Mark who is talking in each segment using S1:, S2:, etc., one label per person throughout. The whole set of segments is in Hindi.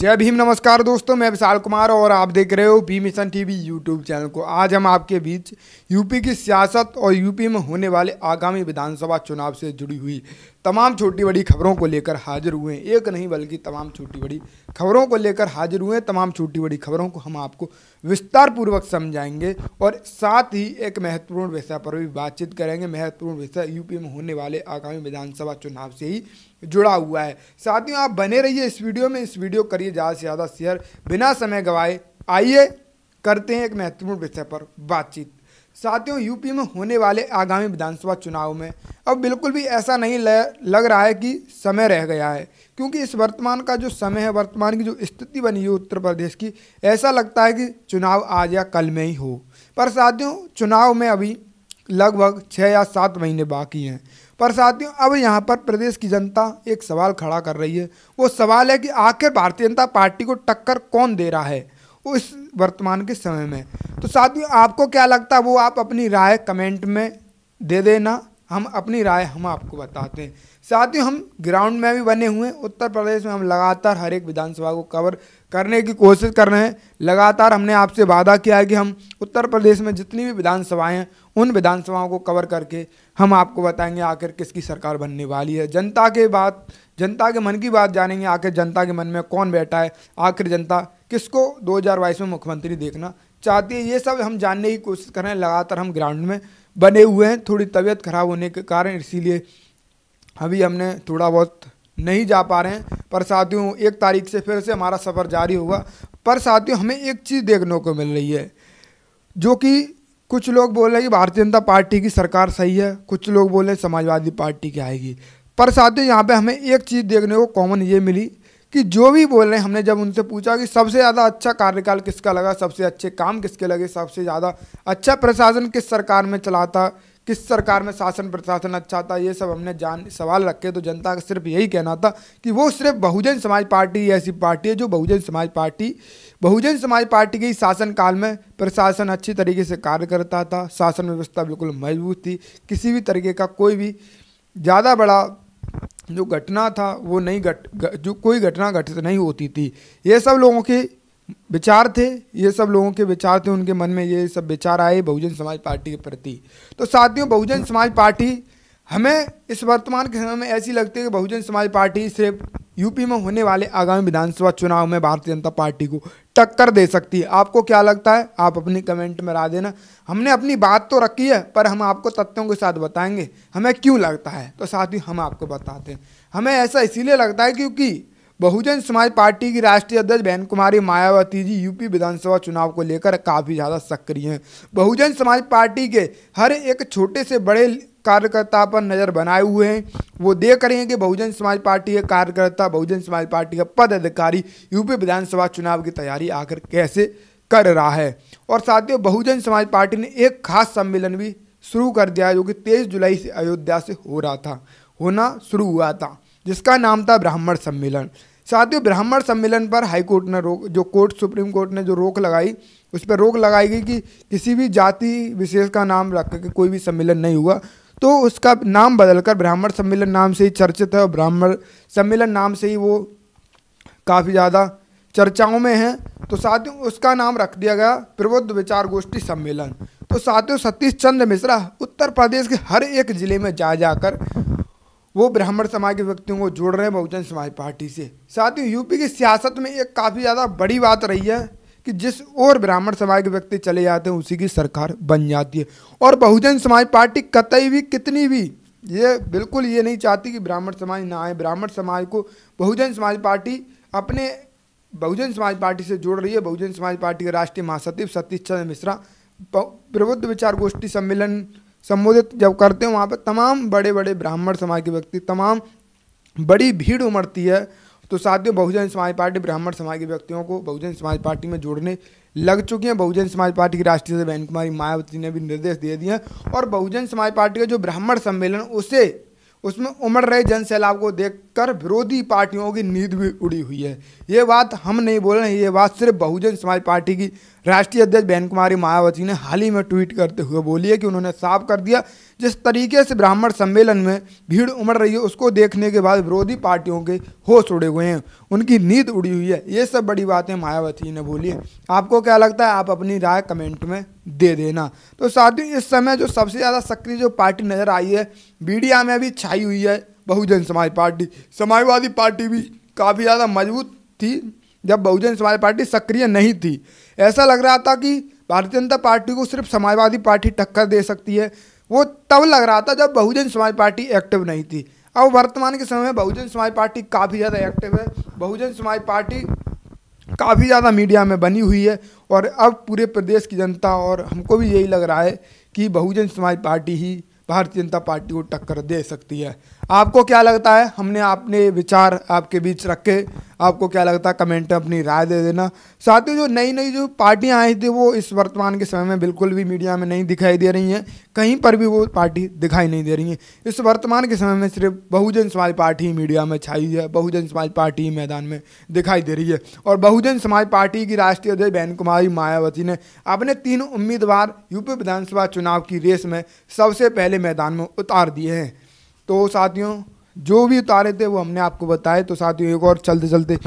S1: जय भीम नमस्कार दोस्तों मैं विशाल कुमार और आप देख रहे हो भी मिशन टीवी यूट्यूब चैनल को आज हम आपके बीच यूपी की सियासत और यूपी में होने वाले आगामी विधानसभा चुनाव से जुड़ी हुई तमाम छोटी बड़ी खबरों को लेकर हाजिर हुए एक नहीं बल्कि तमाम छोटी बड़ी खबरों को लेकर हाजिर हुए तमाम छोटी बड़ी खबरों को हम आपको विस्तार पूर्वक समझाएंगे और साथ ही एक महत्वपूर्ण विषय पर भी बातचीत करेंगे महत्वपूर्ण विषय यूपी में होने वाले आगामी विधानसभा चुनाव से ही जुड़ा हुआ है साथियों आप बने रहिए इस वीडियो में इस वीडियो करिए ज़्यादा से ज़्यादा शेयर बिना समय गवाए आइए करते हैं एक महत्वपूर्ण विषय पर बातचीत साथियों यूपी में होने वाले आगामी विधानसभा चुनाव में अब बिल्कुल भी ऐसा नहीं लग रहा है कि समय रह गया है क्योंकि इस वर्तमान का जो समय है वर्तमान की जो स्थिति बनी है उत्तर प्रदेश की ऐसा लगता है कि चुनाव आज या कल में ही हो पर साथियों चुनाव में अभी लगभग छः या सात महीने बाकी हैं पर साथियों अब यहाँ पर प्रदेश की जनता एक सवाल खड़ा कर रही है वो सवाल है कि आखिर भारतीय जनता पार्टी को टक्कर कौन दे रहा है उस वर्तमान के समय में तो साथियों आपको क्या लगता है वो आप अपनी राय कमेंट में दे देना हम अपनी राय हम आपको बताते हैं साथियों हम ग्राउंड में भी बने हुए हैं उत्तर प्रदेश में हम लगातार हर एक विधानसभा को कवर करने की कोशिश कर रहे हैं लगातार हमने आपसे वादा किया है कि हम उत्तर प्रदेश में जितनी भी विधानसभाएं हैं उन विधानसभाओं को कवर करके हम आपको बताएंगे आखिर किसकी सरकार बनने वाली है जनता के बात जनता के मन की बात जानेंगे आखिर जनता के मन में कौन बैठा है आखिर जनता किसको दो में मुख्यमंत्री देखना चाहती है ये सब हम जानने की कोशिश कर रहे हैं लगातार हम ग्राउंड में बने हुए हैं थोड़ी तबीयत खराब होने के कारण इसीलिए अभी हमने थोड़ा बहुत नहीं जा पा रहे हैं पर साथियों एक तारीख से फिर से हमारा सफ़र जारी होगा पर साथियों हमें एक चीज़ देखने को मिल रही है जो कि कुछ लोग बोल रहे हैं कि भारतीय जनता पार्टी की सरकार सही है कुछ लोग बोल रहे हैं समाजवादी पार्टी की आएगी पर साथियों यहाँ पे हमें एक चीज़ देखने को कॉमन ये मिली कि जो भी बोल रहे हैं हमने जब उनसे पूछा कि सबसे ज़्यादा अच्छा कार्यकाल किसका लगा सबसे अच्छे काम किसके लगे सबसे ज़्यादा अच्छा प्रशासन किस सरकार में चलाता किस सरकार में शासन प्रशासन अच्छा था ये सब हमने जान सवाल रखे तो जनता का सिर्फ यही कहना था कि वो सिर्फ बहुजन समाज पार्टी ऐसी पार्टी है जो बहुजन समाज पार्टी बहुजन समाज पार्टी के शासन काल में प्रशासन अच्छी तरीके से कार्य करता था शासन व्यवस्था बिल्कुल मजबूत थी किसी भी तरीके का कोई भी ज़्यादा बड़ा जो घटना था वो नहीं घट जो कोई घटना घटित नहीं होती थी ये सब लोगों के विचार थे ये सब लोगों के विचार थे उनके मन में ये सब विचार आए बहुजन समाज पार्टी के प्रति तो साथियों बहुजन समाज पार्टी हमें इस वर्तमान के समय में ऐसी लगती है कि बहुजन समाज पार्टी सिर्फ यूपी में होने वाले आगामी विधानसभा चुनाव में भारतीय जनता पार्टी को टक्कर दे सकती है आपको क्या लगता है आप अपनी कमेंट में रा देना हमने अपनी बात तो रखी है पर हम आपको तथ्यों के साथ बताएंगे हमें क्यों लगता है तो साथ ही हम आपको बताते हैं हमें ऐसा इसीलिए लगता है क्योंकि बहुजन समाज पार्टी की राष्ट्रीय अध्यक्ष बहन कुमारी मायावती जी यूपी विधानसभा चुनाव को लेकर काफ़ी ज़्यादा सक्रिय हैं बहुजन समाज पार्टी के हर एक छोटे से बड़े कार्यकर्ता पर नज़र बनाए हुए हैं वो देख रहे हैं कि बहुजन समाज पार्टी के कार्यकर्ता बहुजन समाज पार्टी का पद अधिकारी यूपी विधानसभा चुनाव की तैयारी आखिर कैसे कर रहा है और साथियों बहुजन समाज पार्टी ने एक खास सम्मेलन भी शुरू कर दिया जो कि तेईस जुलाई से अयोध्या से हो रहा था होना शुरू हुआ था जिसका नाम था ब्राह्मण सम्मेलन साथियों ब्राह्मण सम्मेलन पर हाई कोर्ट ने रोक जो कोर्ट सुप्रीम कोर्ट ने जो रोक लगाई उस पर रोक लगाई गई कि किसी भी जाति विशेष का नाम रख के कोई भी सम्मेलन नहीं हुआ तो उसका नाम बदलकर ब्राह्मण सम्मेलन नाम से ही चर्चित है और ब्राह्मण सम्मेलन नाम से ही वो काफ़ी ज़्यादा चर्चाओं में है तो साथियों उसका नाम रख दिया गया प्रबुद्ध विचार गोष्ठी सम्मेलन तो साथियों सतीश चंद्र मिश्रा उत्तर प्रदेश के हर एक ज़िले में जा जाकर वो ब्राह्मण समाज के व्यक्तियों को जोड़ रहे हैं बहुजन समाज पार्टी से साथ ही यूपी की सियासत में एक काफ़ी ज़्यादा बड़ी बात रही है कि जिस और ब्राह्मण समाज के व्यक्ति चले जाते हैं उसी की सरकार बन जाती है और बहुजन समाज पार्टी कतई भी कितनी भी ये बिल्कुल ये नहीं चाहती कि ब्राह्मण समाज ना आए ब्राह्मण समाज को बहुजन समाज पार्टी अपने बहुजन समाज पार्टी से जोड़ रही है बहुजन समाज पार्टी के राष्ट्रीय महासचिव सतीश चंद्र मिश्रा प्रबुद्ध विचार गोष्ठी सम्मेलन संबोधित जब करते हैं वहाँ पर तमाम बड़े बड़े ब्राह्मण समाज के व्यक्ति तमाम बड़ी भीड़ उमड़ती है तो साथियों बहुजन समाज पार्टी ब्राह्मण समाज के व्यक्तियों को बहुजन समाज पार्टी में जोड़ने लग चुकी हैं बहुजन समाज पार्टी की राष्ट्रीय अध्यक्ष बहन कुमारी मायावती ने भी निर्देश दे दिए हैं और बहुजन समाज पार्टी का जो ब्राह्मण सम्मेलन उसे उसमें उमड़ रहे जन सैलाब को देख कर विरोधी पार्टियों की नींद भी उड़ी हुई है ये बात हम नहीं बोल रहे हैं ये बात सिर्फ बहुजन समाज पार्टी की राष्ट्रीय अध्यक्ष बहन कुमारी मायावती ने हाल ही में ट्वीट करते हुए बोली है कि उन्होंने साफ कर दिया जिस तरीके से ब्राह्मण सम्मेलन में भीड़ उमड़ रही है उसको देखने के बाद विरोधी पार्टियों के होश उड़े हुए हैं उनकी नींद उड़ी हुई है ये सब बड़ी बातें मायावती ने बोली है आपको क्या लगता है आप अपनी राय कमेंट में दे देना तो साथियों इस समय जो सबसे ज़्यादा सक्रिय जो पार्टी नज़र आई है मीडिया में भी छाई हुई है बहुजन समाज पार्टी समाजवादी पार्टी भी काफ़ी ज़्यादा मजबूत थी जब बहुजन समाज पार्टी सक्रिय नहीं थी ऐसा लग रहा था कि भारतीय जनता पार्टी को सिर्फ समाजवादी पार्टी टक्कर दे सकती है वो तब लग रहा था जब बहुजन समाज पार्टी एक्टिव नहीं थी अब वर्तमान के समय में बहुजन समाज पार्टी काफ़ी ज़्यादा एक्टिव है बहुजन समाज पार्टी काफ़ी ज़्यादा मीडिया में बनी हुई है और अब पूरे प्रदेश की जनता और हमको भी यही लग रहा है कि बहुजन समाज पार्टी ही भारतीय जनता पार्टी को टक्कर दे सकती है आपको क्या लगता है हमने आपने विचार आपके बीच रखे आपको क्या लगता है कमेंट में अपनी राय दे देना साथ ही जो नई नई जो पार्टियां आई थी वो इस वर्तमान के समय में बिल्कुल भी मीडिया में नहीं दिखाई दे रही हैं कहीं पर भी वो पार्टी दिखाई नहीं दे रही हैं इस वर्तमान के समय में सिर्फ बहुजन समाज पार्टी मीडिया में छाई है बहुजन समाज पार्टी मैदान में दिखाई दे रही है और बहुजन समाज पार्टी की राष्ट्रीय अध्यक्ष बहन कुमारी मायावती ने अपने तीन उम्मीदवार यूपी विधानसभा चुनाव की रेस में सबसे पहले मैदान में उतार दिए हैं तो साथियों जो भी उतारे थे वो हमने आपको बताए तो साथियों एक और चलते चलते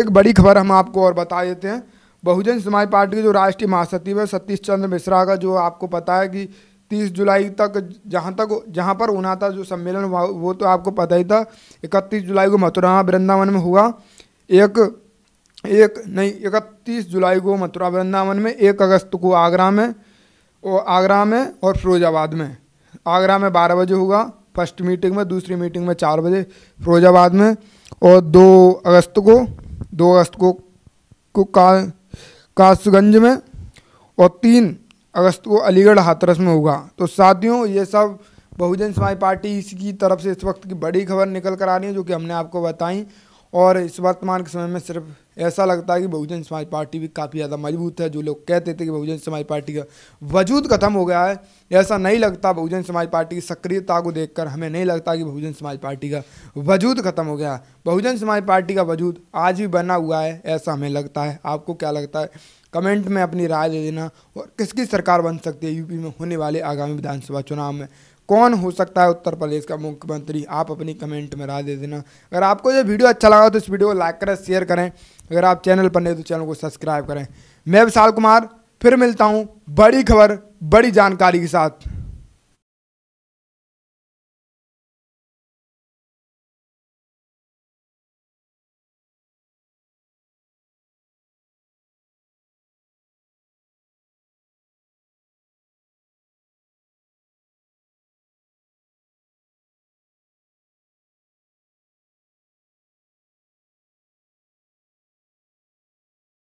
S1: एक बड़ी खबर हम आपको और बता देते हैं बहुजन समाज पार्टी के जो राष्ट्रीय महासचिव है सतीश चंद्र मिश्रा का जो आपको पता है कि तीस जुलाई तक जहाँ तक जहाँ पर होना था जो सम्मेलन हुआ वो तो आपको पता ही था इकतीस जुलाई को मथुरा वृंदावन में हुआ एक एक नहीं इकतीस जुलाई को मथुरा वृंदावन में एक अगस्त को आगरा में और आगरा में और फिरोजाबाद में आगरा में बारह बजे हुआ फर्स्ट मीटिंग में दूसरी मीटिंग में चार बजे फिरोजाबाद में और दो अगस्त को दो अगस्त को कासगंज में और तीन अगस्त को अलीगढ़ हाथरस में होगा तो साथियों ये सब बहुजन समाज पार्टी इसकी तरफ से इस वक्त की बड़ी खबर निकल कर आ रही है जो कि हमने आपको बताई और इस वर्तमान के समय में सिर्फ ऐसा लगता है कि बहुजन समाज पार्टी भी काफ़ी ज़्यादा मजबूत है जो लोग कहते थे कि बहुजन समाज पार्टी का वजूद ख़त्म हो गया है ऐसा नहीं लगता बहुजन समाज पार्टी की सक्रियता को देखकर हमें नहीं लगता कि बहुजन समाज पार्टी का वजूद ख़त्म हो गया बहुजन समाज पार्टी का वजूद आज भी बना हुआ है ऐसा हमें लगता है आपको क्या लगता है कमेंट में अपनी राय दे देना और किसकी सरकार बन सकती है यूपी में होने वाले आगामी विधानसभा चुनाव में कौन हो सकता है उत्तर प्रदेश का मुख्यमंत्री आप अपनी कमेंट में राय दे देना अगर आपको ये वीडियो अच्छा लगा तो इस वीडियो को लाइक करें शेयर करें अगर आप चैनल पर नहीं तो चैनल को सब्सक्राइब करें मैं विशाल कुमार फिर मिलता हूँ बड़ी खबर बड़ी जानकारी के साथ